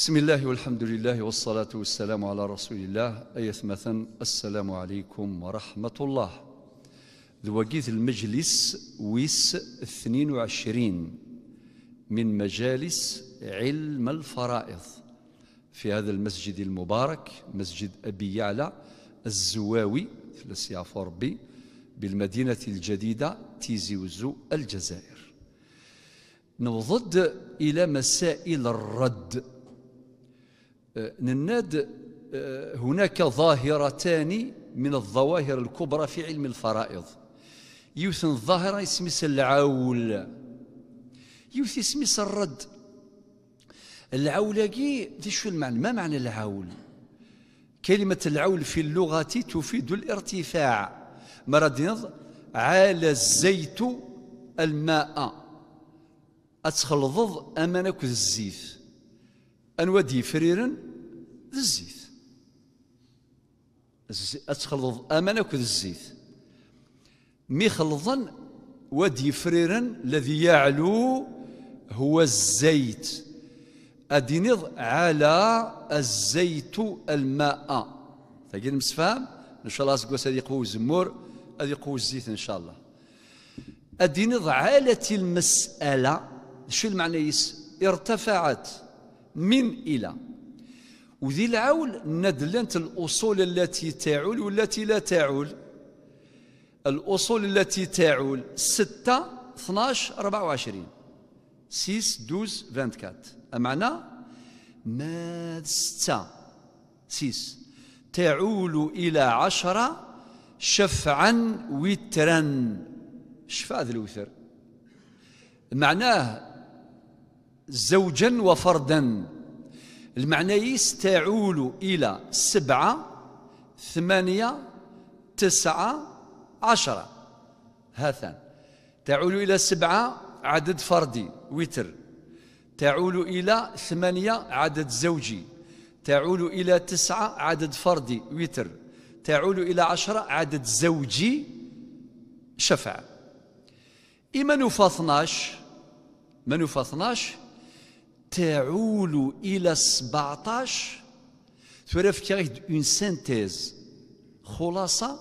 بسم الله والحمد لله والصلاة والسلام على رسول الله أيث مثلا السلام عليكم ورحمة الله ذوقيت المجلس ويس 22 من مجالس علم الفرائض في هذا المسجد المبارك مسجد أبي يعلى الزواوي في يعفو ربي بالمدينة الجديدة تيزي وزو الجزائر نوضد إلى مسائل الرد أه، نناد أه، هناك ظاهرتان من الظواهر الكبرى في علم الفرائض يوثن الظاهرة يسمس العول يوث يسمس الرد العولقي ذي شو المعنى ما معنى العول كلمة العول في اللغة تفيد الارتفاع مرض عال الزيت الماء أتخلضض أمانك الزيف أنوا ديفريرن الزيت أتخلط أمان أكد الزيت مي ودي فريرن الذي يعلو هو الزيت أدينض على الزيت الماء تقول مسفام إن شاء الله سقوس هذه قوة الزمور هذه قوة الزيت إن شاء الله أدينض على المسألة شو المعنى يس ارتفعت من إلى وذي العول ندلنت الأصول التي تعول والتي لا تعول الأصول التي تعول 6 12 24 6 12 24 معنا ما 6 6 تعول إلى عشرة شفعا وترا شفاء ذي الوتر معناه زوجا وفردا المعنى يستعول إلى سبعة ثمانية تسعة عشرة هاتان تعول إلى سبعة عدد فردي وتر تعول إلى ثمانية عدد زوجي تعول إلى تسعة عدد فردي وتر تعول إلى عشرة عدد زوجي شفع إما نوفا 12 نوفا 12 تعول إلى 17 تورف اون synthèse خلاصة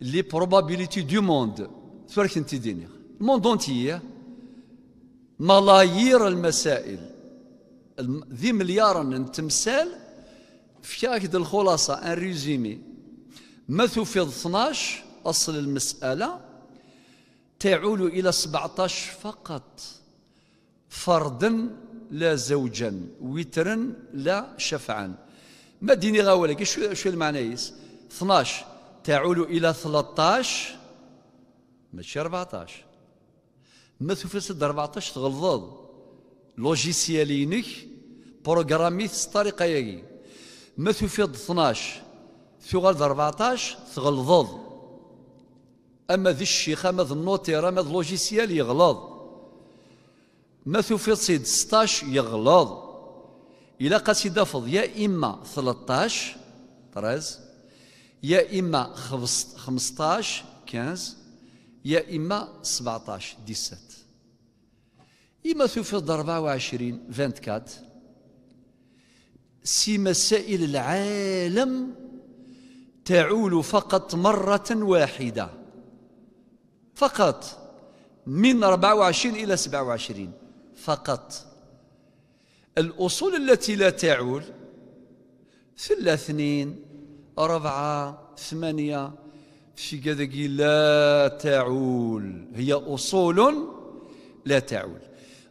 لي بروبابيليتي دو موند تورك انت دينير الموند اونتيير ملايير المسائل ذي مليار التمثال فياك الخلاصة ان ريزيمي ما في 12 أصل المسألة تعول إلى 17 فقط فردا لا زوجا وترا لا شفعا ما ديني غاولك شو شو المعنى يس 12 تعول الى 13 ماشي 14 ما تفسد 14 تغلظ لوجيسيالينك بروغرامي الطريقه ياكي ما في 12 غلظ 14 تغلظ اما ذي الشيخه ما ذي النوتيره ما ذي لوجيسيال يغلظ ما في سيد 16 يغلظ الى قصيدة فض يا إما 13 13 يا إما 15 15 يا إما 17 17 إما في 24 24 سي مسائل العالم تعول فقط مرة واحدة فقط من 24 إلى 27 فقط الأصول التي لا تعول ثلاث اثنين أربعة ثمانية في كذا لا تعول هي أصول لا تعول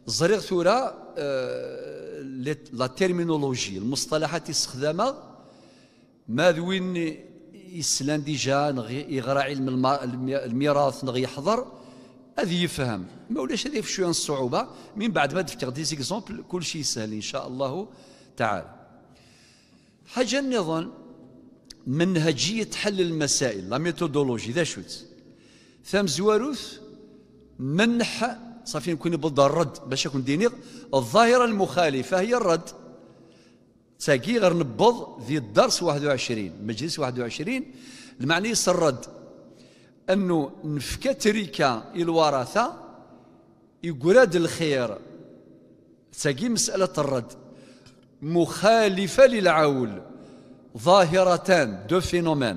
زريغ ثورة آه، لا تيرمينولوجي المصطلحات استخدامها ما وين يسلان ديجا يغرى علم الميراث نغي يحضر هذا يفهم ما ولاش في شويه الصعوبه من بعد ما تفتح دي زيكزومبل كل شيء سهل ان شاء الله تعالى حاجه نظن منهجيه حل المسائل لا ميثودولوجي ذا شوت ثم زواروث منح صافي نكون بالدار الرد باش يكون دينيغ الظاهره المخالفه هي الرد تاكي غير نبض ذي الدرس 21 مجلس 21 المعني الرد أنه نفك تريكا الورثة يقراد الخير تجي مسألة الرد مخالفة للعول ظاهرتان دو فينومين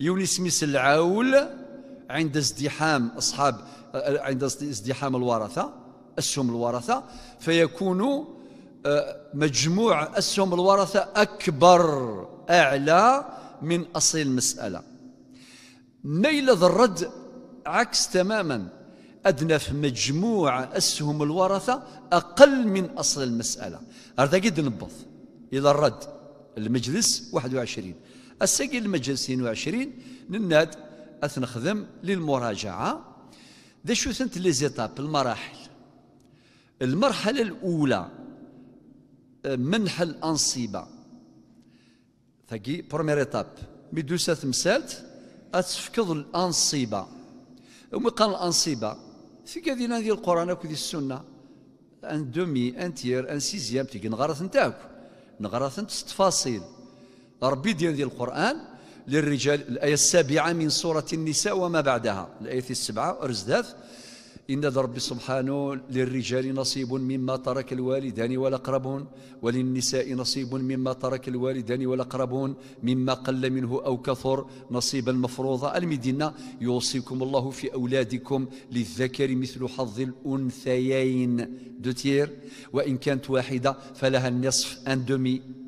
يوني سميس العول عند ازدحام أصحاب عند ازدحام الورثة أسهم الورثة فيكون آه، مجموع أسهم الورثة أكبر أعلى من أصل المسألة نيل الرد عكس تماما أدنى في مجموع أسهم الورثة أقل من أصل المسألة هذا قد نبض إلى الرد المجلس 21 السقي المجلس 22 نناد أثنخدم للمراجعة ذا شو ثنت لي زيتاب المراحل المرحلة الأولى منح الأنصبة ثقي بروميير ايتاب ميدوسات مسالت أتفكض الأنصبة ومي قال الأنصبة في كذينا هذه القرآن أكو ذي السنة أن دومي أن تير أن سيزيام تيجي نغارث نتاك نغارث نت تفاصيل ربي ديال ذي القرآن للرجال الآية السابعة من سورة النساء وما بعدها الآية السبعة أرزداث إن رب سبحانه للرجال نصيب مما ترك الوالدان والأقربون وللنساء نصيب مما ترك الوالدان والأقربون مما قل منه أو كثر نصيبا مفروضا المدينة يوصيكم الله في أولادكم للذكر مثل حظ الأنثيين دوتير وإن كانت واحدة فلها النصف أندومي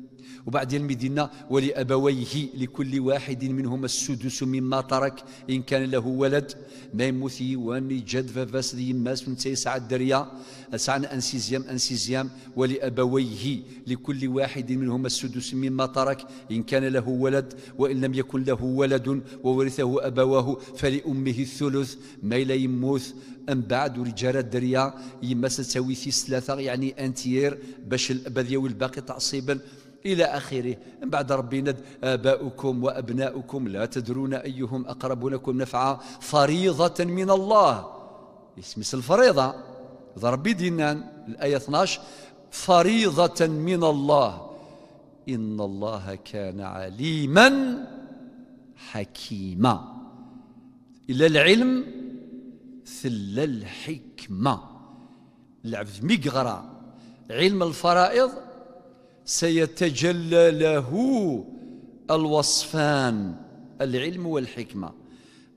وبعدين المدينة ولأبويه لكل واحد منهما السدس مما ترك إن كان له ولد ما يموثي واني جد ففاس دي ماس من تيسع الدريا أسعنا أنسيزيام أنسيزيام ولأبويه لكل واحد منهما السدس مما ترك إن كان له ولد وإن لم يكن له ولد وورثه أبواه فلأمه الثلث ما لا يموث أم بعد ورجال الدريه يما تسوي في ثلاثه يعني انتير باش الأبذية والباقي تعصيبا إلى آخره من بعد ربي ند آباؤكم وأبناؤكم لا تدرون أيهم أقرب لكم نفعا فريضة من الله اسمس الفريضة إذا ربي دينان الآية 12 فريضة من الله إن الله كان عليما حكيما إلا العلم ثل الحكمة العبد ميقرا علم الفرائض سيتجلى له الوصفان العلم والحكمة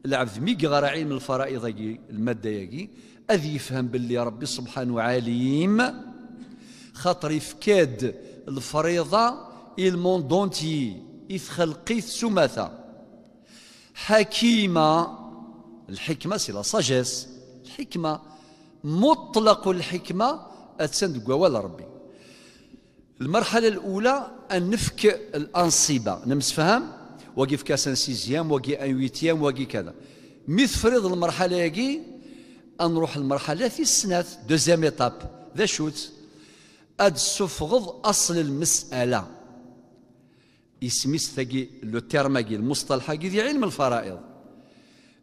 العبد مي غير علم الفرائض المادة يجي أذي يفهم باللي ربي سبحانه عليم خاطر يفكاد الفريضة المون دونتي خلقي سماثة حكيمة الحكمة سي لا ساجيس الحكمة مطلق الحكمة أتسند قوال ربي المرحلة الأولى أن نفك الأنصبة نمسفهم واقي في كاسان سيزيام واقي أن ويتيام واقي كذا مي تفرض المرحلة أن نروح المرحلة في السنات دوزيام إتاب ذا شوت أد سفغض أصل المسألة اسميس ثقي لو تيرماكي المصطلح ذي علم الفرائض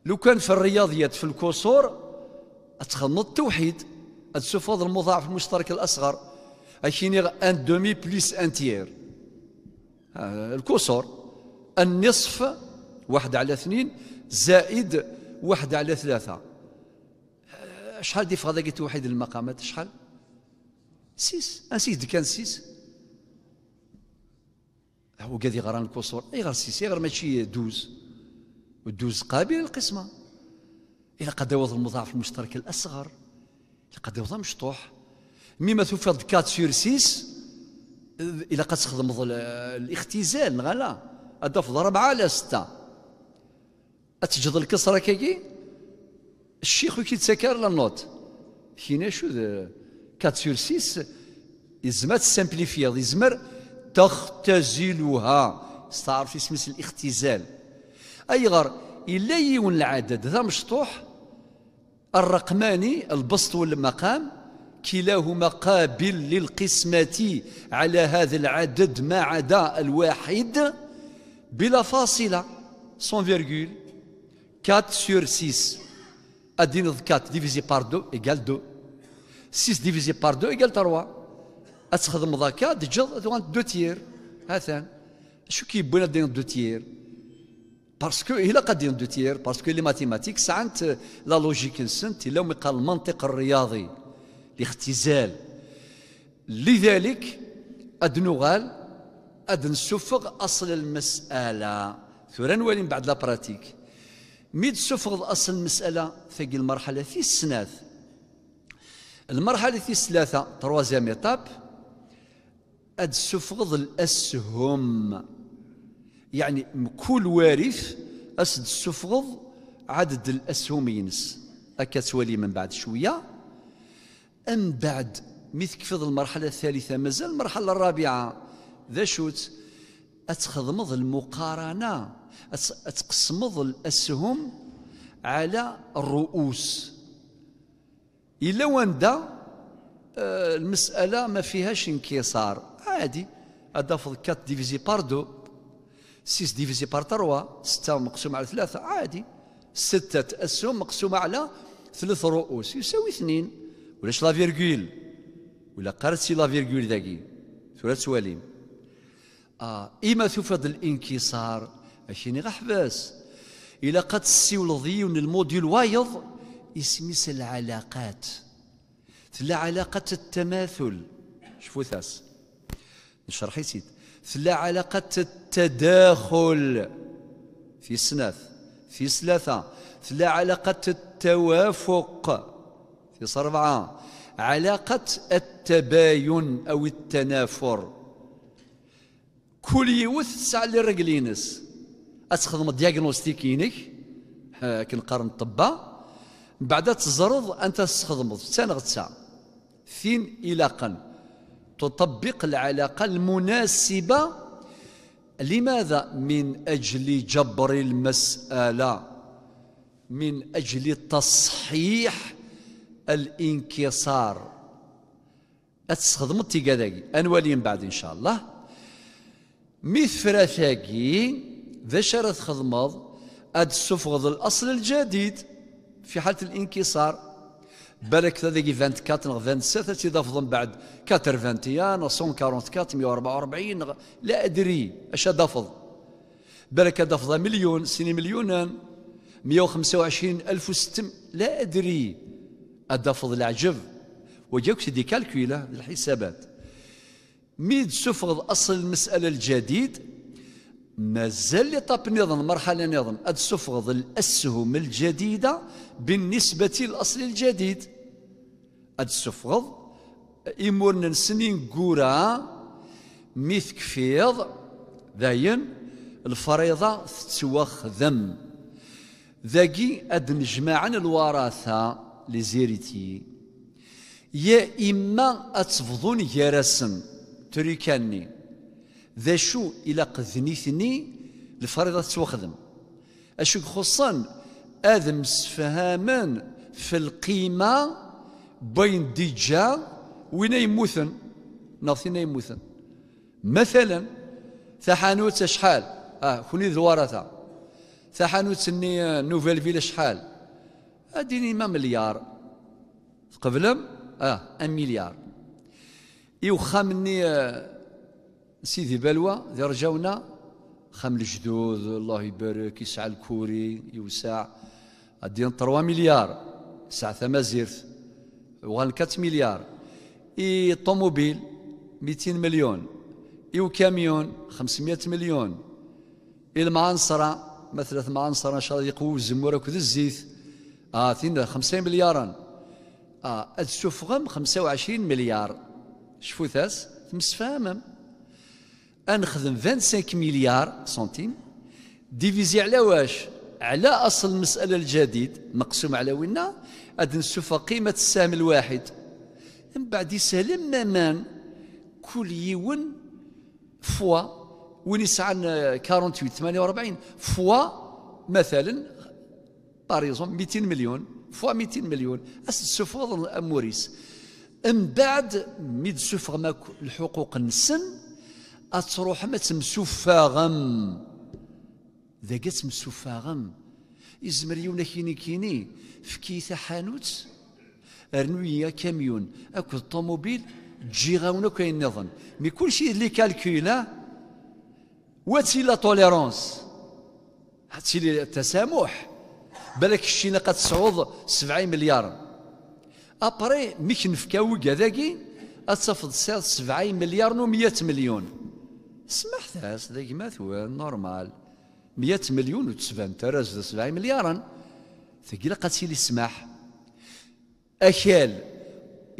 لو كان في الرياضيات في الكسور أتخنط التوحيد أد سفغض المضاعف المشترك الأصغر أكينيغ أن دومي بليس أن تيير الكسور النصف واحد على اثنين زائد واحد على ثلاثة أه، شحال دي فغادا قلت واحد المقامات شحال سيس ان سيس كان سيس هو قادي غران الكسور اي غير سيس إيه، إيه، غير ماشي دوز والدوز قابل للقسمه إلا قد وضع المضاعف المشترك الأصغر إلا قد وضع مشطوح ما تفرض 4 سور 6 إلا قد تخدم آه، الاختزال غلا في ضرب على ستة أتجد الكسرة كي الشيخ كي تسكر للنوت كينا شو 4 سور 6 يزمر تسامبليفيض يزمر تختزلها استعرف اسمس الاختزال اي غير إلا يون العدد ذا مشطوح الرقماني البسط والمقام كلاهما قابل للقسمة على هذا العدد ما عدا الواحد بلا فاصلة sans virgule 4 sur 6 أدين 4 ديفيزي بار 2 إيكال 2 6 ديفيزي بار 2 إيكال 3 أتخدم ذاك تجد غنت 2 تير هاثان شو كيبون أدين 2 تير باسكو الا قادين دو تير باسكو لي ماتيماتيك سعانت لا لوجيك نسنت الا ميقال المنطق الرياضي الاختزال لذلك أدنغال أدن سفغ أصل المسألة ثورا نولي من بعد لابراتيك ميد سفغ أصل المسألة ثقي المرحلة في السناث المرحلة في الثلاثة تروازيام ايتاب أد سفغض الأسهم يعني كل وارث أسد سفغض عدد الأسهم ينس أكا تولي من بعد شوية أم بعد مي في المرحلة الثالثة مازال المرحلة الرابعة ذا شوت أتخضمض المقارنة أتقسمض الأسهم على الرؤوس إلا وندا آه، المسألة ما فيهاش انكسار عادي أدافض 4 ديفيزي بار دو 6 ديفيزي بار 3 6 مقسومة على 3 عادي ستة أسهم مقسومة على ثلاث رؤوس يساوي اثنين ولاش لا فيرغول ولا قرصي لا فيرغول ذاكي ثورة سواليم آه إما تفضل الانكسار أشيني حباس إلا قد السيولوضيون الموديل وايض اسميس العلاقات ثلا علاقة التماثل شوفوا ثاس نشرح سيد ثلا علاقة التداخل في سناث في ثلاثة ثلا علاقة التوافق في صربعة علاقة التباين أو التنافر كل يوث تسعى للرجلينس أتخدم كن كنقارن الطبا بعد تزرض أنت تستخدم تسان غتسع ثين إلاقا تطبق العلاقة المناسبة لماذا من أجل جبر المسألة من أجل تصحيح الانكسار أتستخدم التيكاداكي أنوالي من بعد إن شاء الله مثفرة ثاكي ذا شارة تخدمض أد تسفغض الأصل الجديد في حالة الانكسار بالك ذاكي 24 26 إذا فضل من بعد 421 144 144 لا أدري أش دفض بالك دفض مليون سنين مليونان 125 ألف وستم لا أدري أدفض العجب وجاوكس سيدي كالكولا الحسابات ميد سفغض أصل المسألة الجديد مازال لي طاب نظام مرحلة نظام أد سفغض الأسهم الجديدة بالنسبة للأصل الجديد أد سفغض إمورنا سنين قورا ميث كفيض ذاين الفريضة تتوخذم ذاقي أد نجمعن الوراثة les héritiers. Ye imma ad tebdun gar-asen truka-nni. D acu ilaq d nitni lfariḍa tettwaxdem. Acu ixuṣṣen ad msefhamen fi lqima bayn diġa win ay yemmuten neɣ tin ay yemmuten. Mathalan, taḥanut acḥal? Ah, kuni d lwarata. Taḥanut-nni Nouvelle Ville acḥal? اديني ما مليار قبلهم اه ان مليار يوخا مني آه، سيدي بلوى ذي رجاونا خام الجدود الله يبارك يسعى الكوري يوسع ادين 3 مليار ساعة ثمازيرت وغان 4 مليار اي طوموبيل 200 مليون اي كاميون 500 مليون اي المعنصرة مثلا المعنصرة ان شاء الله يقوي الزمور وكذا الزيت اه 50 مليارا اه السفغم 25 مليار شفو ثاس مسفاهم انخدم 25 مليار سنتيم ديفيزي على واش على اصل المساله الجديد مقسوم على وينا اد نشوف قيمه السهم الواحد من بعد يسلم مامان كل يون فوا وين يسعى 48 48 فوا مثلا باريزون 200 مليون فوا 200 مليون اس سفر موريس من بعد ميد سفر ماك الحقوق نسن اتروح ما تمسوفاغم ذاك تمسوفاغم يزمر يونا كيني كيني فكيثا حانوت رنويا كاميون اكل طوموبيل تجي غاونا كاين نظن مي كلشي اللي كالكيلا واتي لا توليرونس هاتي التسامح بالك الشينا قد تصعود 70 مليار ابري مي كنفكاو هذاكي اتفض سير 70 مليار و 100 مليون سمحت هاس ذاك ما ثوى نورمال 100 مليون وتسبان تراز 70 مليارا ثقيل قد سيلي سماح اكال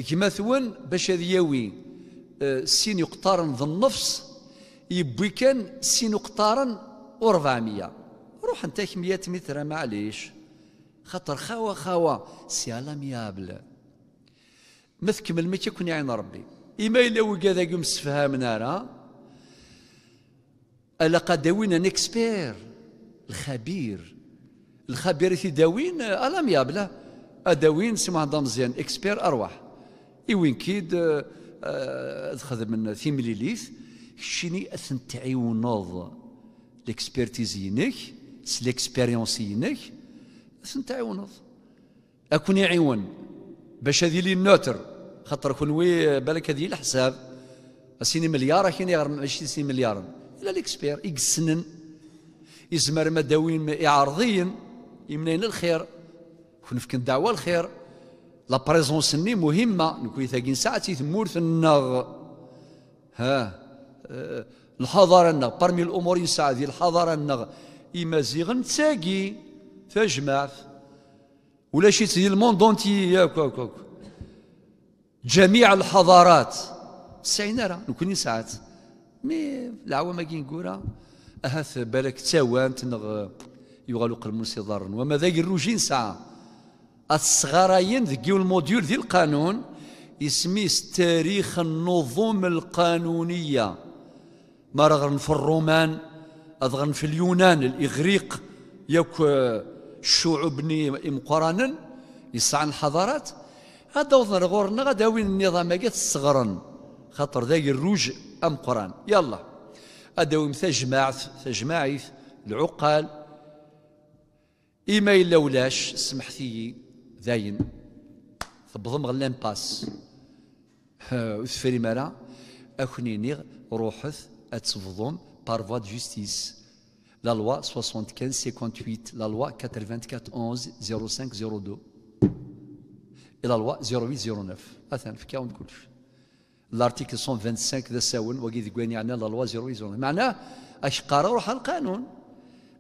كما ثوان باش هذا ياوي أه، سين يقطارن ذا النفس يبوي كان سين يقطارن و 400 روح انت 100 متر معليش خاطر خاوة خاوة سي على ميابل مثكم من الميت يكون يعين ربي إما إلا وكذا يوم سفهام نارا ألا قداوينا نكسبير الخبير الخبير تداوين ألا ميابل أداوين سمع مزيان إكسبير أرواح إوين كيد أخذ آه، من ثيمليليث شيني أثن تعيونوض ليكسبيرتيز ينك سليكسبيريونس ينك سنتعاونوا اكون يعيون باش هذي لي نوتر خاطر كون وي بالك هذي الحساب سيني مليار كاين غير ماشي سيني مليار الا ليكسبير يقسنن يزمر مداوين اعارضيا يمنين الخير كون فكن دعوه الخير لا بريزونس ني مهمه نكون ثاقين ساعتي ثمور النغ ها آه، الحضاره النغ برمي الامور هذه الحضاره النغ إما زيغن تساقي تجمعت ولا شي الموند اونتي ياك جميع الحضارات 90 راه نكون ساعات مي العوام كي نقولها اهات بالك تاوانت تنغ يغلق قلمون سي وماذا وما ساعه الصغارين ذكيو الموديول ديال القانون اسميس تاريخ النظم القانونيه ما راه في الرومان اذغن في اليونان الاغريق ياك الشعوب مقرانا يسعى الحضارات هذا وضن غورنا غدا وين النظام قد صغرا خاطر ذاك الروج ام قران يلا اداوي مثل تجمع جماعيث العقال ايميل لولاش ولاش سمحتي ذاين تبضم غلان باس وثفري مالا اكني نيغ روحث اتفضم بار فوا دو جيستيس la loi 75-58, la loi 84-11-05-02 et la loi 08-09. أثنى في الارتيكل 125 ذا ساون وقي ذقوين يعني لا لوا 08 معناه اش قرار القانون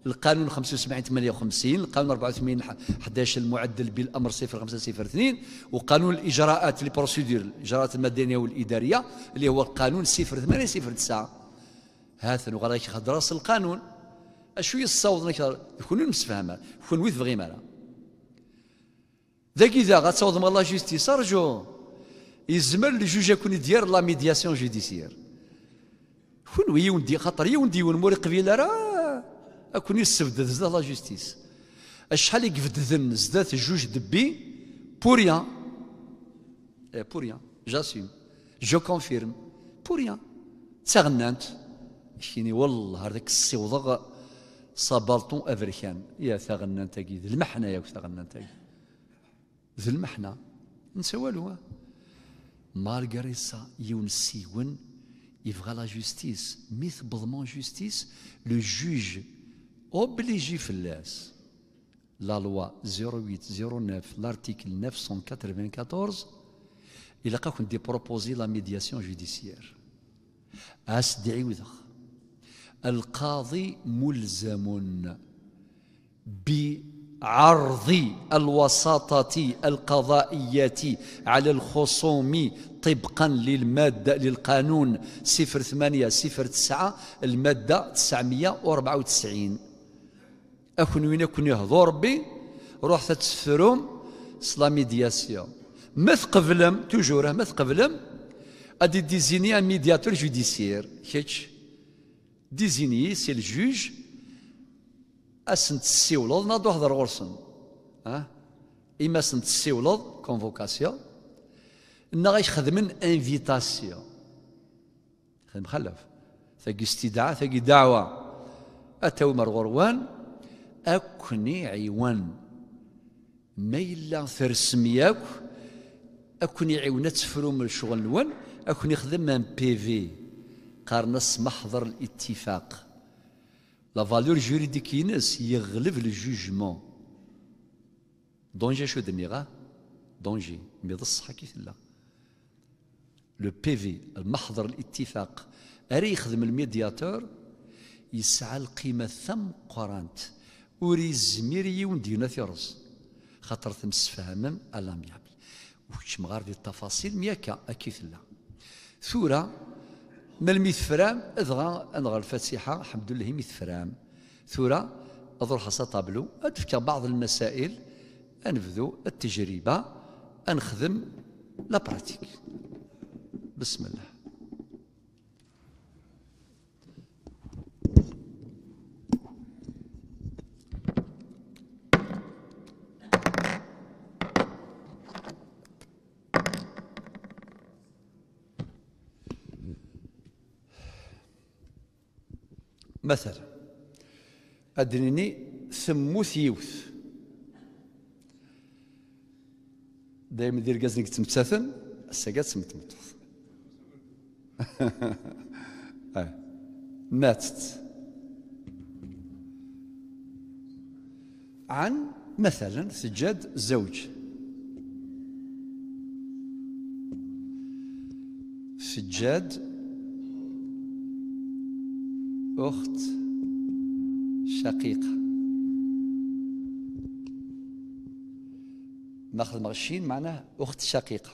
القانون 75 58 القانون 84 11 المعدل بالامر 0502 وقانون الاجراءات لي بروسيدور الاجراءات المدنيه والاداريه اللي هو القانون 08 09 هاثن وغادي خد راس القانون اشو يصاوضنا اكثر كون مسفهمه يكون وي تبغي مالا ذاك اذا غتصاوض الله جيستيس ارجو يزمر الجوج يكون يدير لا ميدياسيون جوديسيير يكون وي وندي خاطر يوندي ونمور قبيله راه اكون يسفد زاد لا جوستيس شحال ذن زدات جوج دبي بوريا بوريا جاسيم جو كونفيرم بوريا تغنانت كيني والله هذاك السي وضغ صبلطو أفريكان يا ثغنا تاكي ذي المحنة يا ثغنا تاكي ذي المحنة نسى والو مارغريسا يونسي ون يبغى لا جوستيس ميث بضمون جوستيس لو جوج اوبليجي فلاس لا لوا 0809 لارتيكل 994 إلا قاكم دي بروبوزي لا ميدياسيون جوديسيير أس دعي وذخ القاضي ملزم بعرض الوساطة القضائية على الخصوم طبقا للمادة للقانون صفر ثمانية صفر تسعة المادة تسعمية وأربعة وتسعين أكون وين أكون يهضر بي روح تتسفرهم سلامي دياسيو ما تقبلم توجوره ما تقبلم أدي ديزيني أن ميدياتور جوديسير كيتش ديزيني سي الجوج اسن تسيولض نادو هضر غورسن ها اما سن تسيولض كونفوكاسيون غايش غيخدمن انفيتاسيون خدم خلف ثقي استدعاء ثقي دعوة اتو مر غروان أكني عيوان ما إلا ثرسمياك أكني عيونات تفرو من الشغل الاول أكني خدم من بي في قارنس محضر الاتفاق لا فالور جوريديك ينس يغلب الجوجمون دونجي شو دنيغا دونجي مي ضصحا كي لا لو بي في المحضر الاتفاق اري يخدم الميدياتور يسعى القيمة ثم قرانت وري الزمير يون دينا ثيرز خاطر تمسفهمم الاميابل وش مغاربي التفاصيل ميكا اكيد لا ثورة ملمي تفرام ادغا انغا الفاتحه الحمد لله ميثفرام ثورا اضر حصا طابلو ادفك بعض المسائل انبذو التجربه انخدم لا براتيك بسم الله مثلا أدنيني سمو يوث دايما دير قازنك تمتاثن الساقات متوث ماتت عن مثلا سجاد الزوج سجاد أخت شقيقة ماخذ مغشين معناه أخت شقيقة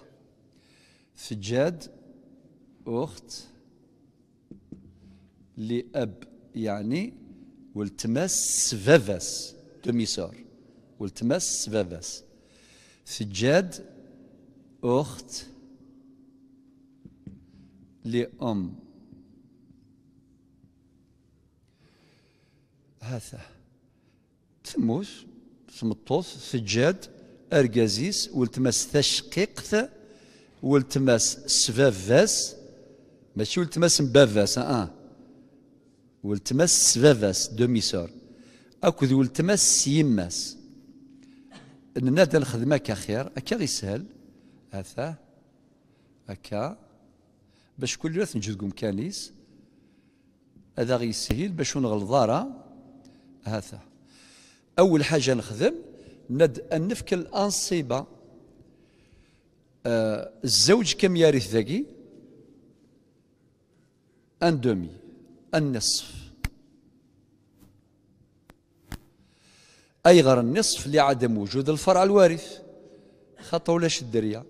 سجاد أخت لأب يعني والتماس سفافاس دوميسور والتماس سفافاس سجاد أخت لأم هذا تموس سمطوس سجاد ارجازيس ولتماس تشقيقت ولتماس سفافاس ماشي ولتماس مبافاس اه ولتماس سفافاس دوميسور اكد ولتماس سيماس ننادى الخدمه كخير اكا غيسهل هذا أكا باش كل يوم تنجدكم كانيس هذا غيسهل باش نغلظاره هذا أول حاجة نخدم ند أن الانصيبه الأنصبة آه الزوج كم يرث ذاكي أن دومي النصف أي غير النصف لعدم وجود الفرع الوارث خطأ ولا الدرية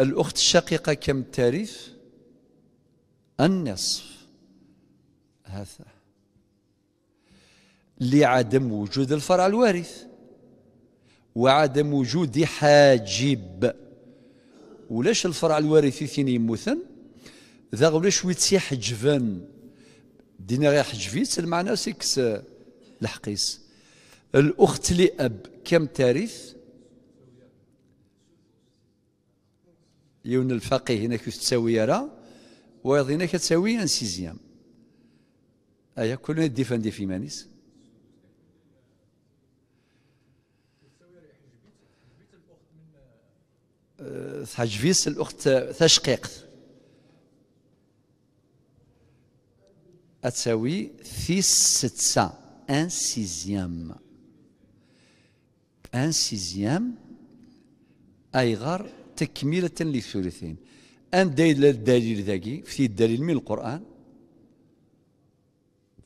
الأخت الشقيقة كم تارث النصف هذا لعدم وجود الفرع الوارث وعدم وجود حاجب ولاش الفرع الوارثي ثين يموثن ذا ولاش ويتسي حجفن دينا غير حجفيت المعنى سيكس الحقيس الأخت لأب كم تارث يون الفقيه هنا كيف تساوي راه هنا كتساوي ان سيزيام أيا كلنا ديفان ديفيمانيس تعجبيس الأخت تشقيق أتساوي في ستة ان سيزيام ان سيزيام أيغر تكملة للثلثين أن دليل الدليل ذاكي في الدليل من القرآن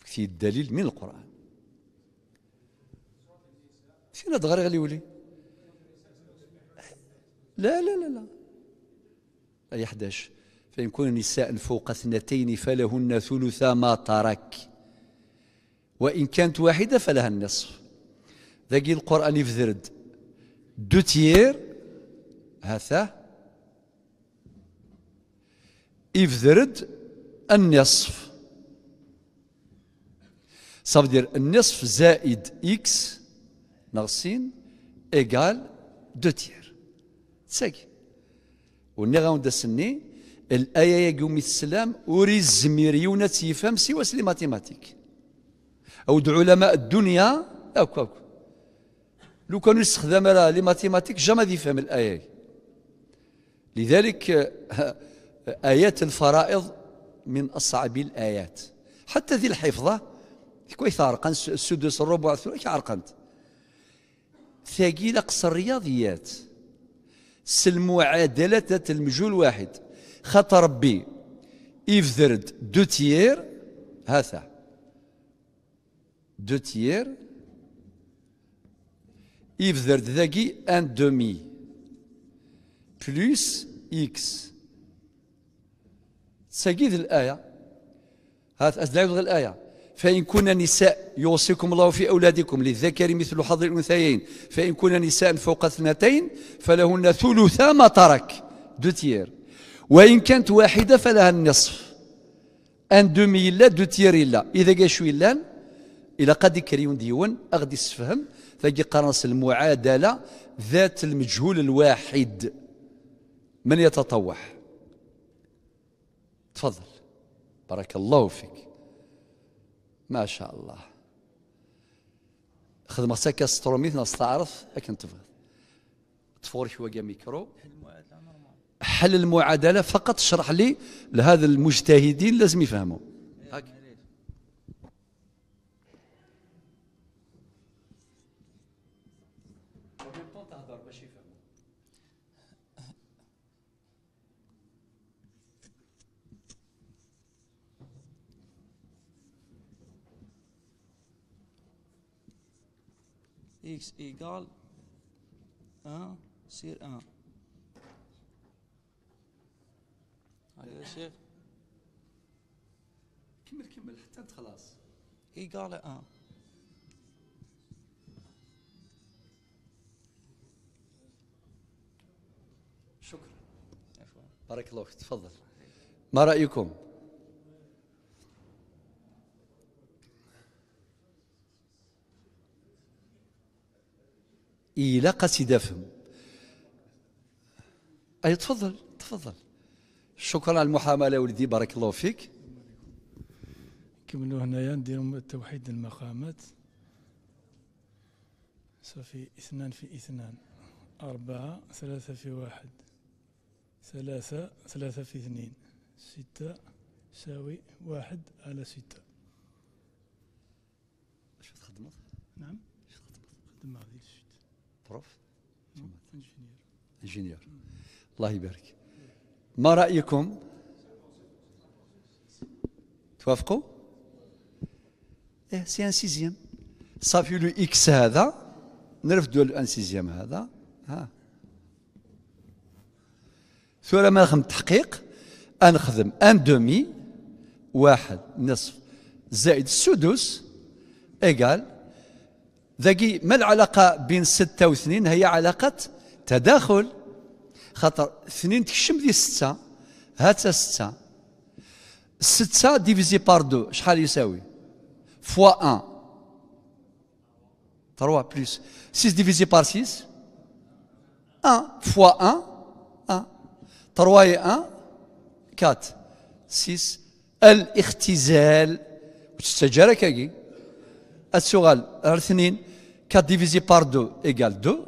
في الدليل من القرآن فين دغري غلي ولي لا لا لا لا أي 11 فإن كن نساء فوق اثنتين فلهن ثلث ما ترك وإن كانت واحدة فلها النصف ذاقي القرآن يفذرد دو تيير هثا يفذرد النصف دير النصف زائد إكس ناقصين إيكال دو تيير تساكي ونغاون دا السني الآية يقوم السلام أوري الزمير يونات يفهم سوى سلي ماتيماتيك أو دعو علماء الدنيا أكو أكو لو كانوا يستخدم لها لي ماتيماتيك جا ما يفهم الآية لذلك آيات الفرائض من أصعب الآيات حتى ذي الحفظة كويس عرقان السدس الربع الثلاثي عرقان ثقيلة قصر الرياضيات سلموا عادلة المجهول واحد خط ربي إفذرد دو تيير هذا دو تيير إفذرد ذاكي ان دومي بلوس اكس تساقيد الآية هذا أزلايد الآية فإن كنا نساء يوصيكم الله في أولادكم للذكر مثل حظ الأنثيين فإن كنا نساء فوق اثنتين فلهن ثلثا ما ترك دو تيير وإن كانت واحدة فلها النصف أن دومي لا دو تيير إلا إذا قال شوي إلا إلا قد كريون ديون أغدي سفهم فقي قرنص المعادلة ذات المجهول الواحد من يتطوح تفضل بارك الله فيك ما شاء الله خدمة ساكا سترومي ناس تعرف لكن تف تفور شوية ميكرو حل المعادلة فقط شرح لي لهذا المجتهدين لازم يفهموا اكس ايجال 1 سير 1 هاي يا كمل كمل حتى انت خلاص ايجال آه. 1 شكرا عفوا بارك الله فيك تفضل ما رايكم الى قصيدتهم اي تفضل تفضل شكرا على المحامله ولدي بارك الله فيك نكملوا هنايا نديروا توحيد المقامات صافي اثنان في اثنان أربعة ثلاثة في واحد ثلاثة ثلاثة في اثنين ستة يساوي واحد على ستة شو تخدمت؟ نعم شو تخدمت؟ خدمة بروف انجينير الله يبارك ما رايكم توافقوا إيه سي ان سيزيام صافي لو اكس هذا نرفدوا ان سيزيام هذا ها ثم ما نخدم التحقيق نخدم ان دومي واحد نصف زائد السدس ايكال ذاكي ما العلاقة بين ستة واثنين هي علاقة تداخل خاطر اثنين تكشم دي ستة هات ستة ستة ديفيزي بار دو شحال يساوي فوا ان تروا بليس سيس ديفيزي بار سيس ان فوا ان ان تروا ان كات سيس الاختزال وتستجارك كاكي السؤال الاثنين 4 ديفيزي بار 2 ايكال 2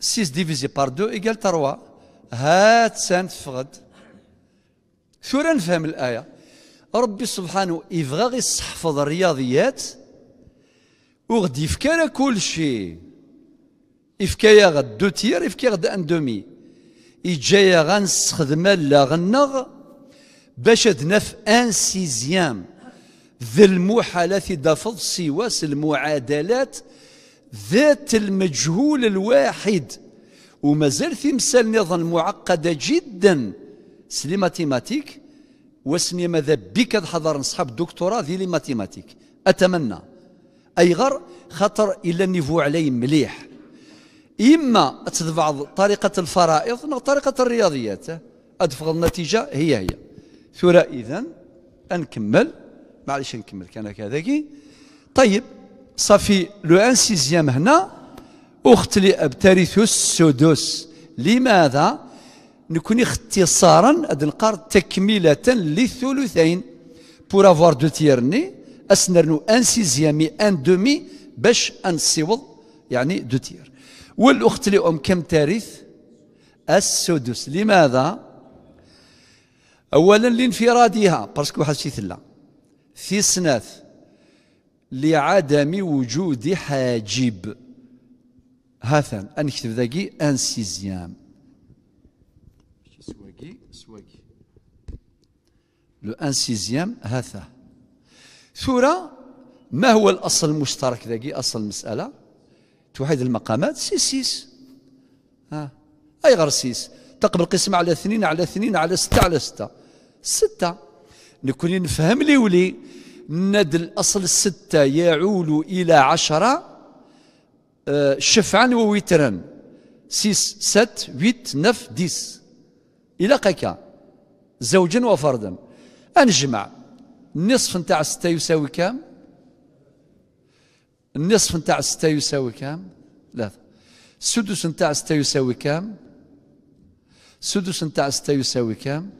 6 ديفيزي بار 2 ايكال 3 هات سان شو راه نفهم الايه ربي سبحانه يبغى غير الرياضيات وغدي يفكر كل شيء يا غد دو تير يفكي غد ان دومي يجايا غنستخدم لا غنغ باش ادنا في ان سيزيام ذي المحالة دفض سواس المعادلات ذات المجهول الواحد ومازال مسال نظام معقدة جدا سلي ماتيماتيك واسمي ماذا بك حضر نصحاب الدكتوراه ذي لي ماتيماتيك أتمنى أي غر خطر إلا النيفو عليه مليح إما تتبع طريقة الفرائض أو طريقة الرياضيات أدفع النتيجة هي هي ثورة إذن أنكمل معليش نكمل كان هكذاك طيب صافي لو ان سيزيام هنا اخت اختلي ابتريثوس سودوس لماذا نكون اختصارا هاد نقار تكمله للثلثين بور افوار دو تيرني اسنرنو ان سيزيام ان دومي باش انصوض يعني دو تير والاخت لأم كم تاريث السدس لماذا اولا لانفرادها باسكو واحد شي ثلا في سناث لعدم وجود حاجب هاثان أنكتب ذاكي أن سيزيام سواكي سواكي لو أن سيزيام هاثا ثورة ما هو الأصل المشترك ذاكي أصل المسألة توحيد المقامات سيس سيس ها أي غير سيس تقبل قسم على اثنين على اثنين على ستة على ستة ستة نكون نفهم لي ولي ند الأصل الستة يعول إلى عشرة آه، شفعا ووترا سيس ست ويت نف ديس إلى قيكا زوجا وفردا أنجمع النصف نتاع ستة يساوي كام النصف نتاع ستة يساوي كام لا السدس نتاع ستة يساوي كام السدس نتاع ستة يساوي كام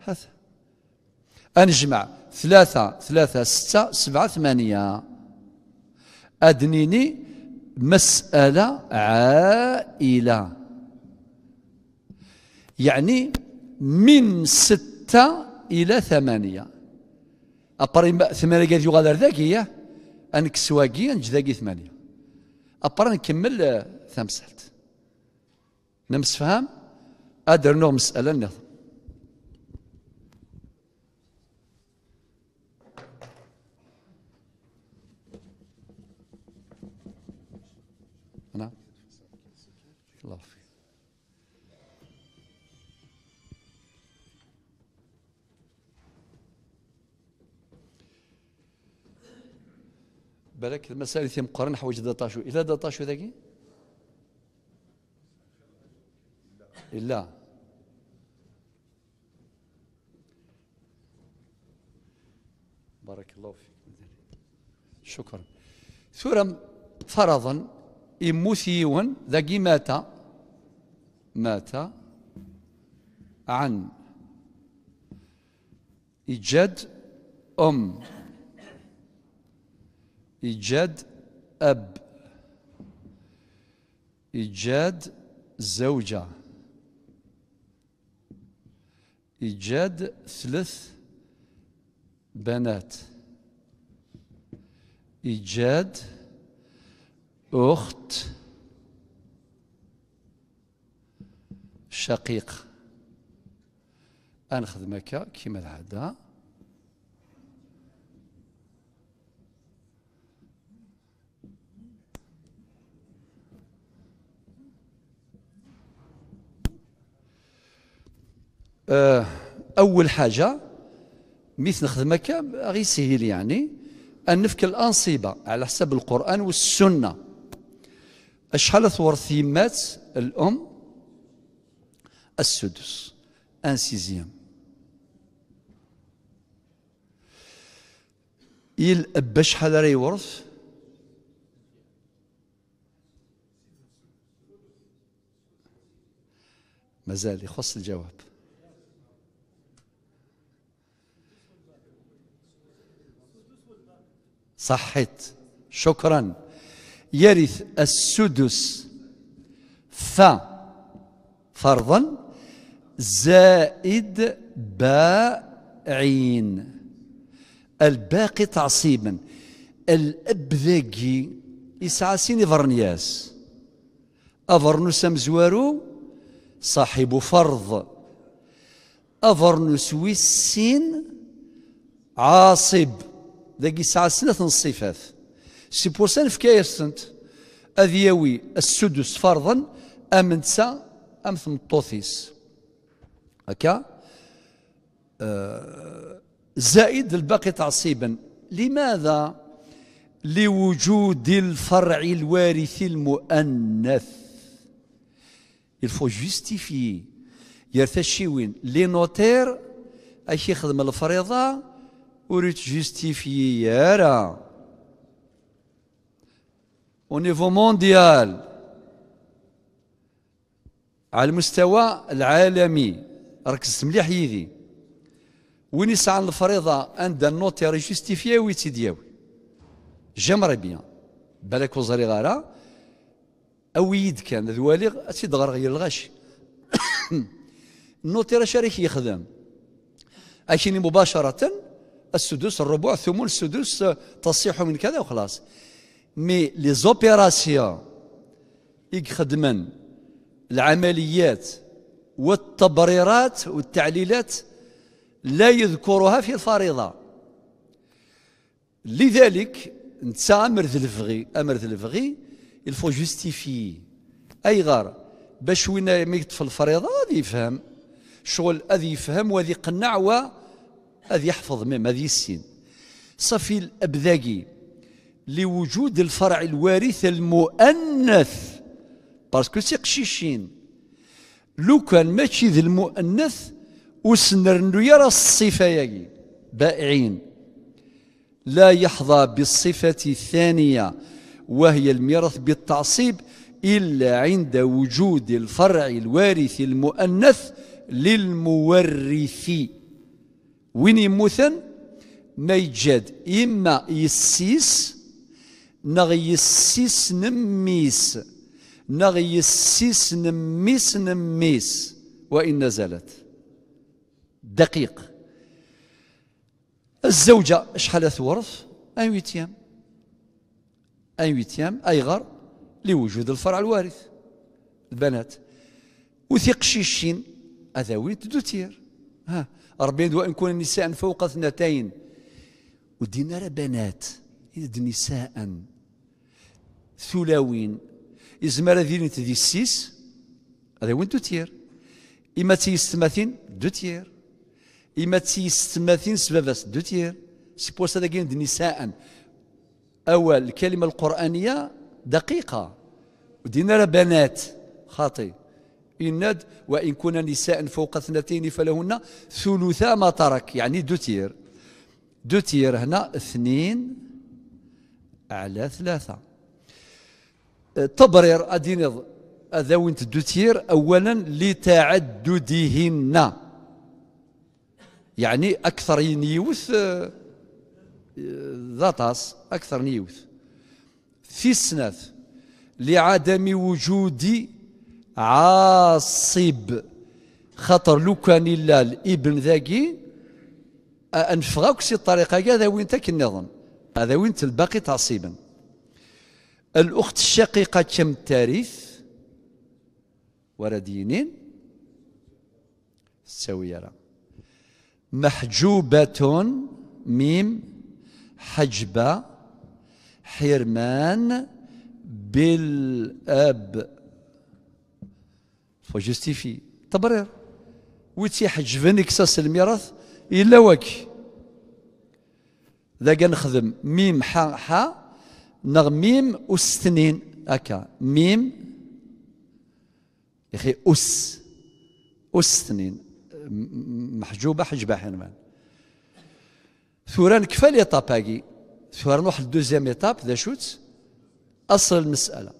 هذا أنجمع ثلاثة ثلاثة ستة سبعة ثمانية أدنيني مسألة عائلة يعني من ستة إلى ثمانية أبري ثمانية قد يغادر ذاكية أنكس واقي أنجذاقي ثمانية أبري نكمل آه، ثمسلت نمسفهم أدر نوع مسألة نظر بالك المسائل اللي مقارن حوايج 13 الى 13 ذاكي الا بارك الله فيك شكرا ثورة فرضا إموثيون ذاكي مات مات عن إيجاد أم إيجاد أب إيجاد زوجة إيجاد ثلاث بنات إيجاد أخت شقيق أنخدم كما العاده آه، اول حاجه مثل نخدمها غي غير سهل يعني ان نفك الانصبه على حسب القران والسنه اشحال ثورث مات الام السدس ان سيزيام الاب شحال راه يورث مازال يخص الجواب صحت شكرا يرث السدس ف فرضا زائد باء عين الباقي تعصيبا الاب ذاكي يسعى سيني فرنياس افرنوس مزوارو صاحب فرض افرنوس ويسين عاصب ذاك يسعى سنه الصفات سي بوسان في سنت أذياوي السدس فرضا أم نسا أم ثمطوثيس هكا آه زائد الباقي تعصيبا لماذا لوجود الفرع الوارث المؤنث il faut justifier وين لي نوتير اش يخدم الفريضه وريت justifié يارا au niveau mondial على المستوى العالمي ركزت مليح يدي وين يسعى الفريضه عند النوتير ويتي تيدياوي جمري بيان بالك وزري غارة او يد كان تي دغر غير الغش النوتير شريك يخدم اشيني مباشره السدس الربع الثمن السدس تصيح من كذا وخلاص مي لي زوبيراسيون يخدمن العمليات والتبريرات والتعليلات لا يذكرها في الفريضة لذلك انت ذي الفغي ذي الفغي الفو جوستيفي اي غار باش وين في الفريضة غادي يفهم شغل هذه يفهم وهذه قناع و هذا يحفظ ما هذا السين صفي الأبذاقي لوجود الفرع الوارث المؤنث باسكو سي قشيشين لو كان ماشي ذي المؤنث وسنرنو يرى الصفة يجي بائعين لا يحظى بالصفة الثانية وهي الميراث بالتعصيب إلا عند وجود الفرع الوارث المؤنث للمورث وين يموتن ما يتجاد إما يسيس نغ يسيس نميس نغ يسيس نميس نميس وإن نزلت دقيق الزوجة شحال ثورث أن ويتيام أن ويتيام أيغر لوجود الفرع الوارث البنات وثيق شيشين أذاوين تدوتير ها 40 ان كن نساء فوق اثنتين ودينا راه بنات يد نساء ثلاوين راه ذين تدي السيس هذا وين دو تير إما تيستماثين دو تيير إما تيستماثين سبابس دو تيير سي بوس هذا كاين نساء أول الكلمة القرآنية دقيقة ودينا راه بنات خاطئ إناد وإن كنا نساء فوق اثنتين فلهن ثلثا ما ترك يعني دوتير دوتير هنا اثنين على ثلاثة تبرير أدينض أذوينت دوتير أولا لتعددهن يعني أكثر نيوث آه، ذاتاس أكثر نيوث في السنة لعدم وجود عاصب خاطر لو كان الا الابن ذاكي انفغاك سي الطريقه هذا وين تاك النظام هذا وين الباقي تعصيبا الاخت الشقيقه كم تاريخ وردينين دينين سويرة محجوبة ميم حجبة حرمان بالأب faut justifier تبرير ويتيحجبن كساس الميراث إلا واكي كان نخدم ميم حا حا نغ ميم أس سنين هكا ميم يا أخي أس أس سنين محجوبة حجبة حنمان ثوران كفا ليطاب هاكي ثوران واحد دوزيام ايطاب ذا شوت أصل المسألة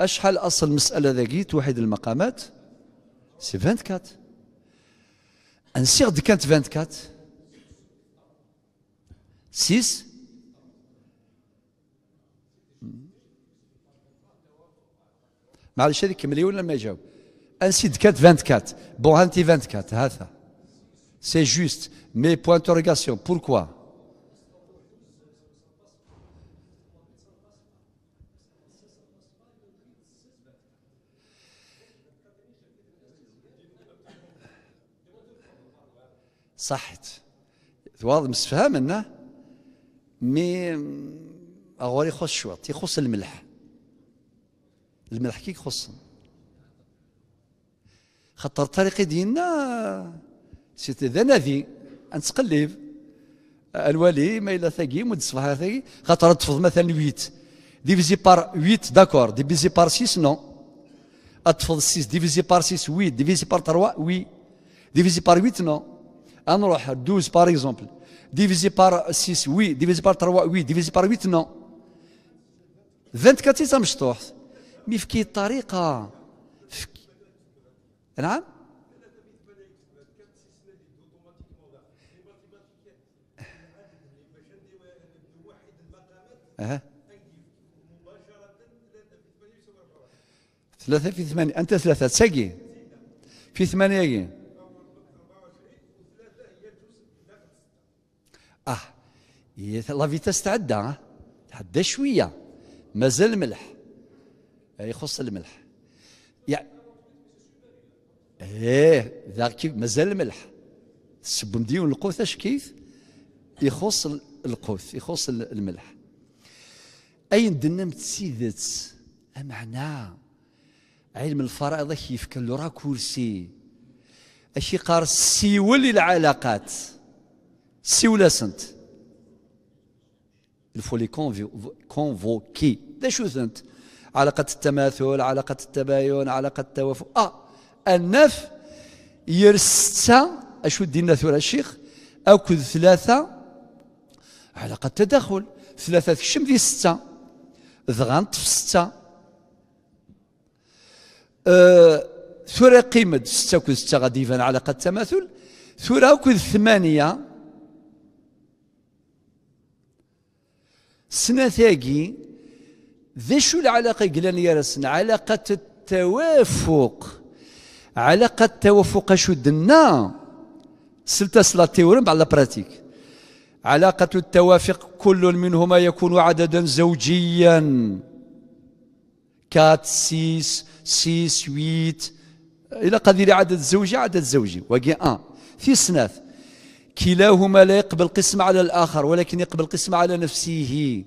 اشحال اصل مساله ذاكي توحد المقامات سي 24 سيغ دي كانت 24 6 معلش هذيك كملي ولا ما يجاوب انسي كانت 24 بون هانتي 24 هذا سي جوست مي بوان انتروغاسيون بوركوا صحت واضح مستفهم انه مي اغور يخص شوط يخص الملح الملح كي يخصهم خاطر طريق ديالنا سيتي نادي نتقلب الوالي ما الى ثقي مد الصباح ثقي خاطر تفض مثلا 8 ديفيزي بار 8 داكور ديفيزي بار 6 نو تفض 6 ديفيزي بار 6 وي ديفيزي بار 3 وي ديفيزي بار 8 نو نروح 12 بار اكزومبل ديفيزي بار 6, وي ديفيزي بار 3, وي ديفيزي بار 8, نو 24 تيسا مشطوح مي في طريقة فكي... نعم أه. ثلاثة في ثمانية أنت ثلاثة ساقي في ثمانية إيه، لا فيتاس تعدى تعدى شويه مازال ملح يخص الملح يعني ايه ذاك كيف مازال الملح السب مديون القوث اش كيف يخص القوث يخص الملح اين دنمت سيدت امعنا علم الفرائض كيف كان راه كرسي اشي قار سيول العلاقات سيولاسنت il faut les convoquer des choses علاقة التماثل علاقة التباين علاقة التوافق اه النف يرستا اشو دينا ثورة الشيخ اكد ثلاثة علاقة تدخل ثلاثة شم في ستة ضغنت في ستة آه، ثورة قيمة ستة كل ستة غادي علاقة التماثل ثورة كود ثمانية سنتاقي ذي شو العلاقة يا رسن علاقة التوافق علاقة التوافق شو دنا سلتا سلا تيورم على براتيك علاقة التوافق كل منهما يكون عددا زوجيا كات سيس سيس ويت إلى قدير عدد زوجي عدد زوجي وقي أن آه. في سناث كلاهما لا يقبل قسم على الآخر ولكن يقبل قسم على نفسه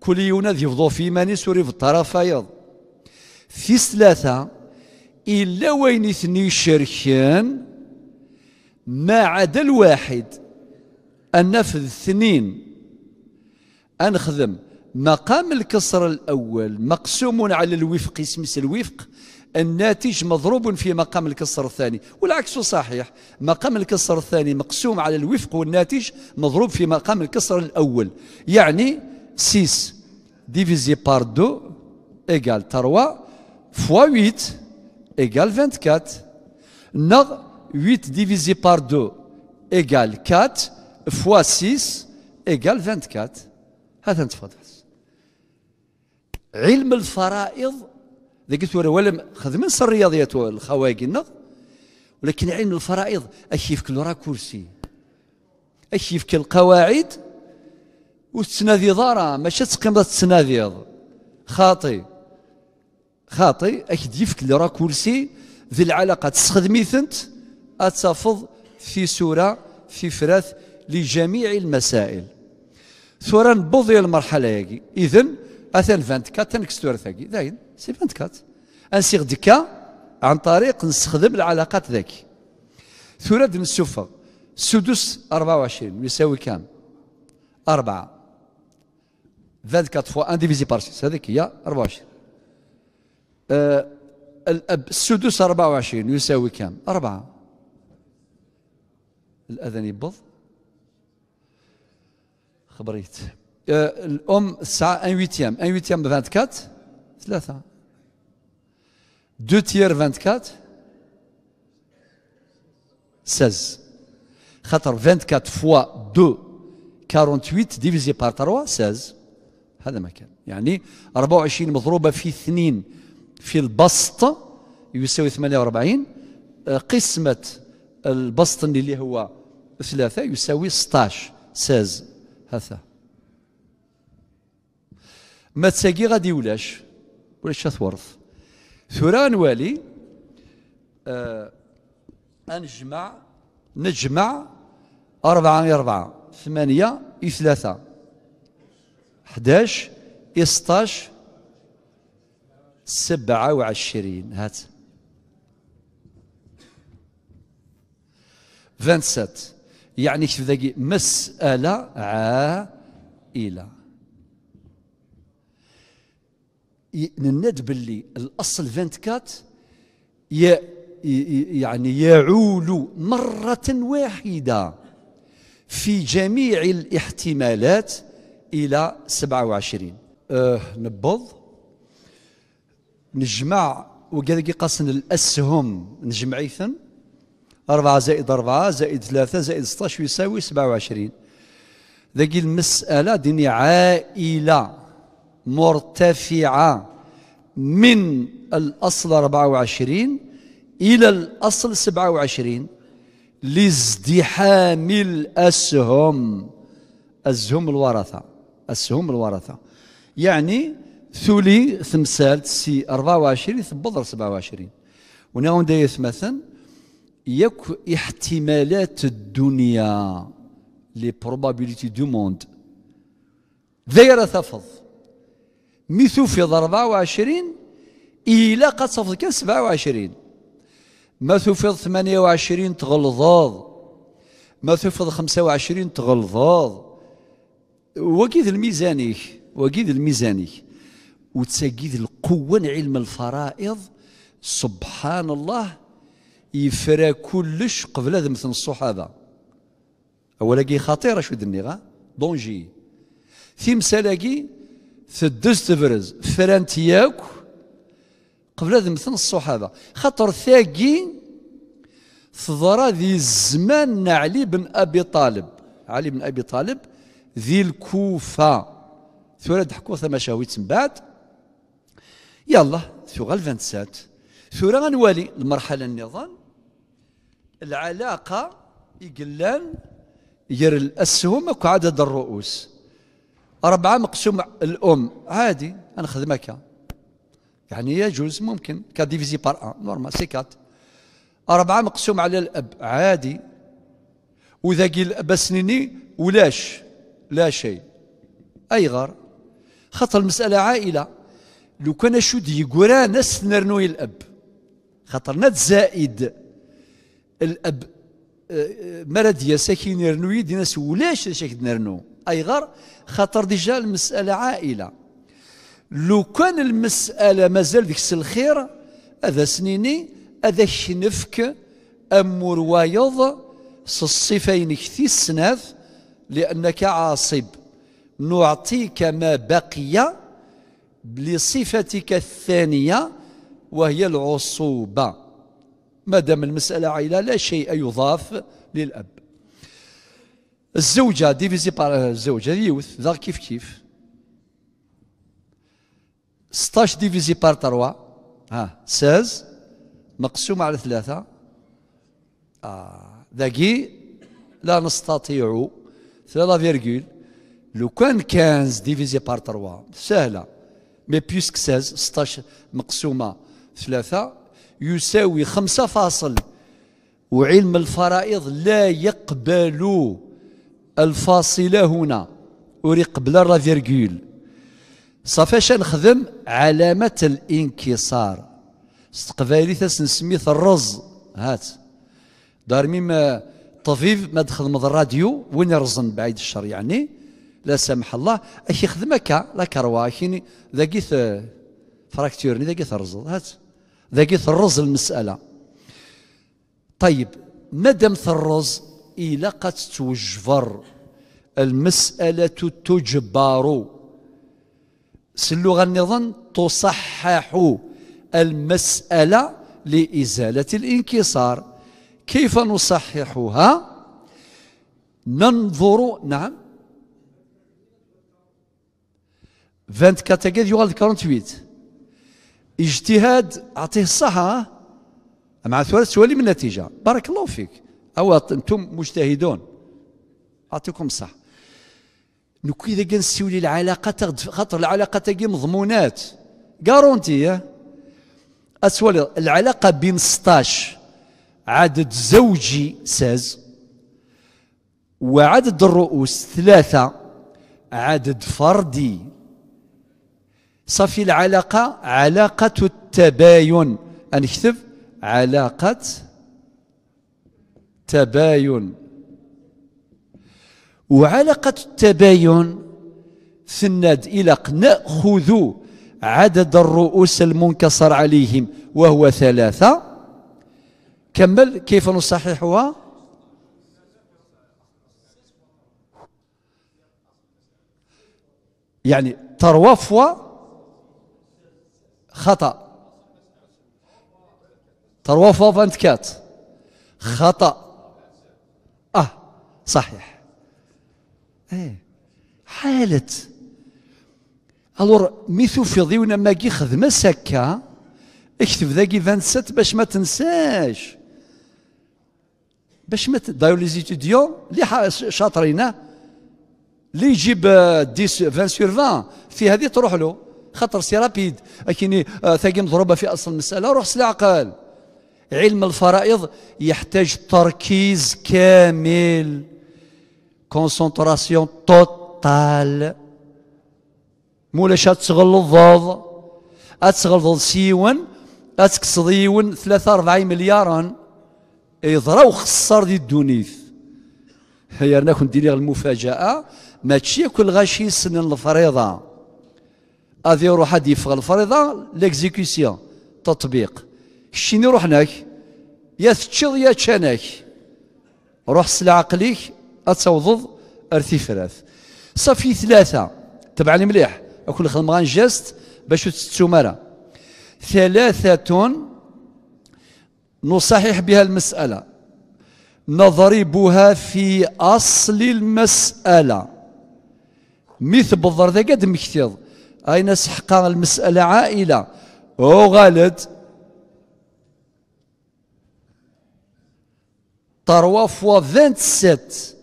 كل يناد يفضو في ماني سوري في الطرف أيض في ثلاثة إلا وين اثني شركان ما عدا الواحد النفذ اثنين أنخدم مقام الكسر الأول مقسوم على الوفق اسم الوفق الناتج مضروب في مقام الكسر الثاني والعكس صحيح مقام الكسر الثاني مقسوم على الوفق والناتج مضروب في مقام الكسر الأول يعني 6 ديفيزي بار 2 إيكال 3 فوا 8 إيكال 24 نغ 8 ديفيزي بار 2 إيكال 4 فوا 6 إيكال 24 هذا تفضل علم الفرائض ذاك تورا ولا خدمنا الرياضيات الخواقنا ولكن علم يعني الفرائض أشيف كل أشيف كل كالقواعد وتنادي ضارة ماشي تقيم تناديض خاطي خاطي أشيف يفك لي كرسي ذي العلاقة تستخدمي ثنت اتفض في سورة في فراث لجميع المسائل ثورا بضي المرحلة يجي إذن اثن 24 نكستور ثاكي داين سي 24 انسيغ دكا عن طريق نستخدم العلاقات ذاك ثورة نسوفا سدس 24 آه، يساوي كام؟ 4 24 فوا 1 ديفيزي بار 6 هذيك هي 24 أه الأب السدس 24 يساوي كام؟ 4 الأذن يبض خبريت الأم الساعة ان ويتيام ان ويتيام 24 ثلاثة دو تيير 24 16 خاطر 24 فوا 2 48 ديفيزي بار 3 16 هذا ما كان يعني 24 مضروبة في 2 في البسط يساوي 48 قسمة البسط اللي هو ثلاثة يساوي 16 16 هذا ما تساقي غادي ولاش ولاش تورث ثورا نوالي آه نجمع نجمع أربعة أربعة ثمانية ثلاثة 11 إي 16 سبعة وعشرين هات 27 يعني كيف مسألة عائلة نناد باللي الاصل 24 يعني يعول مره واحده في جميع الاحتمالات الى 27 أه نبض نجمع وقال قاسن الاسهم نجمع ايثن 4 زائد 4 زائد 3 زائد 16 يساوي 27 ذاك المساله ديني عائله مرتفعة من الأصل 24 إلى الأصل 27 لازدحام الأسهم أسهم الورثة أسهم الورثة يعني ثولي ثمسال سي 24 ثبضر 27 هنا دايث مثلا يك احتمالات الدنيا لي بروبابيليتي دو موند دايره ثفظ مثو في 24 إلى قد صفت 27 ما ثمانية 28 تغلظاض ما خمسة 25 تغلظاض وكيد الميزاني وكيد الميزاني وتسجد القوة علم الفرائض سبحان الله يفرى كلش قبل هذا مثل الصحابة أولا خطيرة شو دنيغا دونجي في مسالكي تدوز تبرز فرانت ياك قبل هذا مثل الصحابه خاطر ثاقي ثضرا ذي الزمان علي بن ابي طالب علي بن ابي طالب ذي الكوفه ثورة حكو شاويت من بعد يلا ثوغا الفانسات ثورة غنوالي المرحلة النظام العلاقة يقلان ير الأسهم وعدد الرؤوس أربعة مقسوم الأم عادي أنا خدمك يعني يجوز ممكن كديفيزي بار أن نورمال سي كات أربعة مقسوم على الأب عادي وإذا قيل بسنيني ولاش لا شيء أي غار خاطر المسألة عائلة لو كان شو دي قران نرنو الأب خاطر نت زائد الأب آه، آه، مرد يا نرنوي دي ناس ولاش ساكي نرنو أي غر خاطر ديجا المسألة عائلة لو كان المسألة مازال ديكس الخير هذا سنيني هذا شنفك أمور وايض الصفين كثي السناف لأنك عاصب نعطيك ما بقي لصفتك الثانية وهي العصوبة ما دام المسألة عائلة لا شيء يضاف للأب الزوجة ديفيزي بار آه، الزوجة يوث ذا كيف كيف 16 ديفيزي بار 3 ها 16 مقسوم على ثلاثة آه ذاكي لا نستطيع 3 فيرجول لو كان 15 ديفيزي بار 3 سهلة مي بيسك 16 16 مقسومة ثلاثة يساوي خمسة فاصل وعلم الفرائض لا يقبل الفاصلة هنا أريد قبل لا صافي اش نخدم علامة الانكسار استقبالي تاس نسميث الرز هات دار ميم طفيف ما تخدم الراديو وين رزن بعيد الشر يعني لا سمح الله اخي يخدم هكا لا كروا كيني ذاكي فراكتورني ذاكي الرز هات ذاكي الرز المسألة طيب مادام الرز إلا قد توجفر المسألة تجبر سلغة النظام تصحح المسألة لإزالة الانكسار كيف نصححها ننظر نعم 24 تاكاد يوغل 48 اجتهاد اعطيه الصحة مع ثلاث سوالي من النتيجة بارك الله فيك أو أنتم مجتهدون أعطيكم صح نكو إذا كان سيولي العلاقة خاطر العلاقة تجي مضمونات كارونتي أسوال العلاقة بين 16 عدد زوجي ساز وعدد الرؤوس ثلاثة عدد فردي صافي العلاقة علاقة التباين أنكتب علاقة تباين وعلاقة التباين سند إلى نأخذ عدد الرؤوس المنكسر عليهم وهو ثلاثة كمل كيف نصححها يعني تروا فوا خطأ تروا فوا 24 خطأ صحيح ايه حالة الور مي توفيضي ونما كي خدمس هكا اكتب ذاكي 27 باش ما تنساش باش ما دايو لي زيتيديون اللي شاطرين اللي يجيب 10 20 سور 20 في هذه تروح له خاطر سي رابيد لكن آه، ثاقي مضروبه في اصل المساله روح سلعقل علم الفرائض يحتاج تركيز كامل كونسونطراسيون توتال مولاش تغلظوض اتغلظوض سيون اتكسض يون ثلاثة أربعة مليار يضرا وخسر دي الدونيف هيا انا كنت ديري المفاجأة تشي كل غاشي سن الفريضة هذه يروح هادي يفغل الفريضة ليكزيكسيون تطبيق روح هناك يا تشض يا تشانك روح سلع عقليك اتوضض ارثي فراث صافي ثلاثه تبعني مليح اكل خدم غان جاست باش تستمر ثلاثه نصحح بها المساله نضربها في اصل المساله مثل بالضر ذا قد مكتظ اين سحقا المساله عائله او غالد طروا فوا 27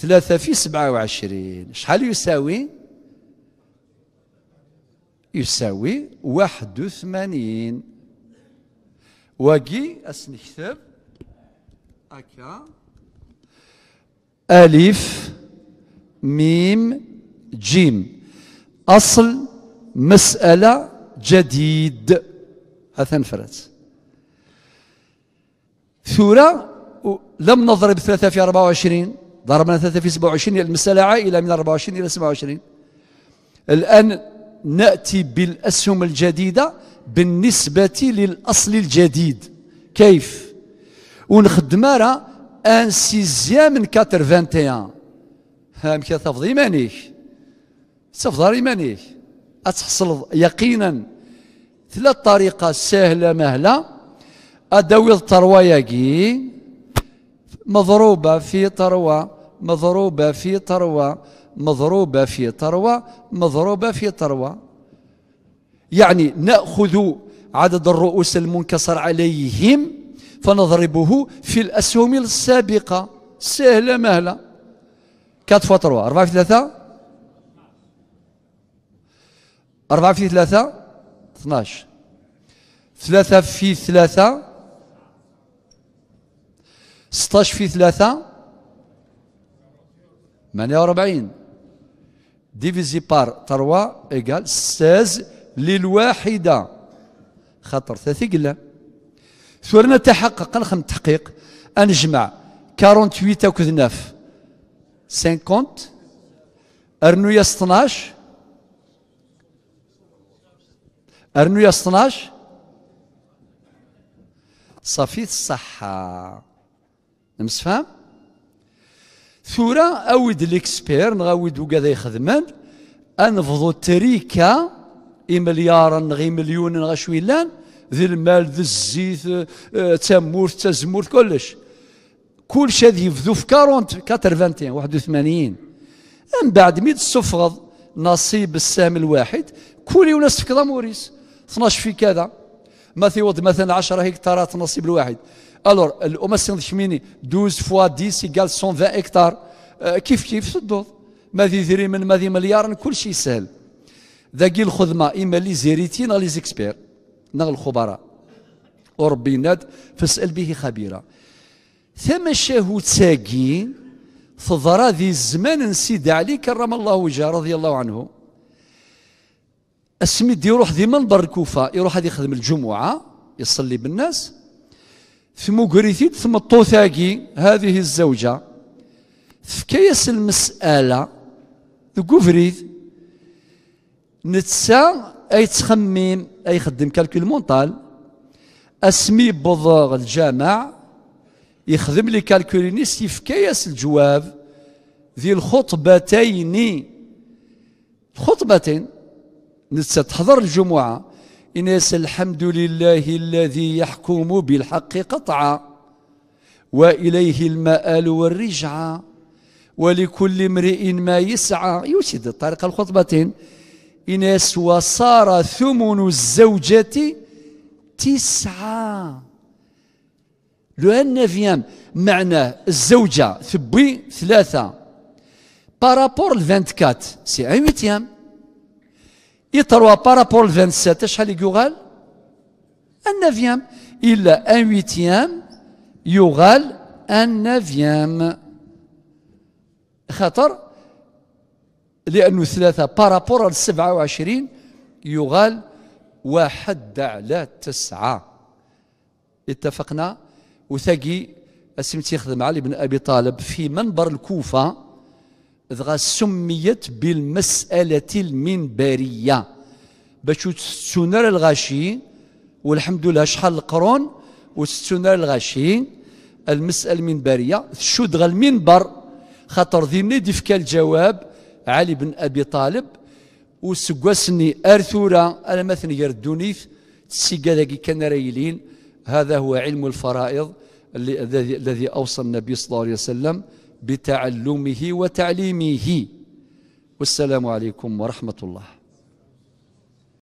ثلاثة في سبعة وعشرين شحال يساوي يساوي واحد وثمانين واقي أسنكتب أكا ألف ميم جيم أصل مسألة جديد هذا فرات ثورة لم نضرب ثلاثة في أربعة وعشرين ضربنا ثلاثة في 27 المسألة عائلة من 24 إلى 27 الآن نأتي بالأسهم الجديدة بالنسبة للأصل الجديد كيف ونخدم راه ان سيزيام من ها هامك تفض ايمانيك تفض ايمانيك اتحصل يقينا ثلاث طريقه سهله مهله اداوي كي مضروبة في طروة مضروبة في طروة مضروبة في طروة مضروبة في طروة يعني نأخذ عدد الرؤوس المنكسر عليهم فنضربه في الأسهم السابقة سهلة مهلة كات فوا طروة أربعة في ثلاثة أربعة في ثلاثة اثناش ثلاثة في ثلاثة 16 في 3 48 ديفيزي بار 3 ايكال 16 للواحدة خاطر ثلاثة قلة ثورنا تحقق الخم التحقيق أنجمع 48 أكد 9 50 أرنويا 12 أرنويا 12 صافي الصحة نمسفهم ثورة أود ليكسبير نغاود وكذا يخدمان أنفضوا إي مليار غي مليون شوي شويلان ذي المال ذي الزيت تمورت تزمور كلش كلش هذا يبدو في كارونت كاتر فانتين واحد وثمانين من بعد ميد تصفغض نصيب السهم الواحد كل يونس في كذا موريس 12 في كذا ما وض مثلا 10 هكتارات نصيب الواحد الور الامسن الشميني 12 فوا 10 يقال 120 هكتار كيف كيف ما ذي ذري من ذي مليار كل شيء سهل ذاقي الخدمه اما لي زيريتي لي زيكسبير نغ الخبراء وربي ناد فاسال به خبيرا ثم شاهو تساقين فضرا ذي الزمان نسيد علي كرم الله وجهه رضي الله عنه اسمي دي يروح ديما منبر الكوفه يروح هذه يخدم الجمعه يصلي بالناس تمقريتي تمطوثاكي هذه الزوجة تفكيس المسألة تقفريت نتسا أي تخمم أي خدم كالكول مونطال أسمي بضغ الجامع يخدم لي كالكولينيس يفكيس الجواب ذي الخطبتين الخطبتين نتسا تحضر الجمعة إنس الحمد لله الذي يحكم بالحق قطعا وإليه المآل والرجعة ولكل امرئ ما يسعى يسد طريق الخطبتين إنس وصار ثمن الزوجة تسعة لأن فيام معناه الزوجة ثبي ثلاثة بارابور ل 24 سي ان 8 يطروا بارابور 27 شحال يقال ان فيام الا ان ويتيام يغال ان فيام خطر لانه ثلاثه بارابور 27 يغال واحد على تسعة اتفقنا وثقي السمت يخدم علي بن أبي طالب في منبر الكوفة دغا سميت بالمسألة المنبرية باش تستنار الغاشي والحمد لله شحال القرون وستنار الغاشي المسألة المنبرية شو دغا المنبر خاطر ذي ديفك الجواب علي بن أبي طالب وسقاسني أرثورا أنا مثلا غير الدونيث تسيقا كان رايلين هذا هو علم الفرائض الذي أوصى النبي صلى الله عليه وسلم بتعلمه وتعليمه والسلام عليكم ورحمه الله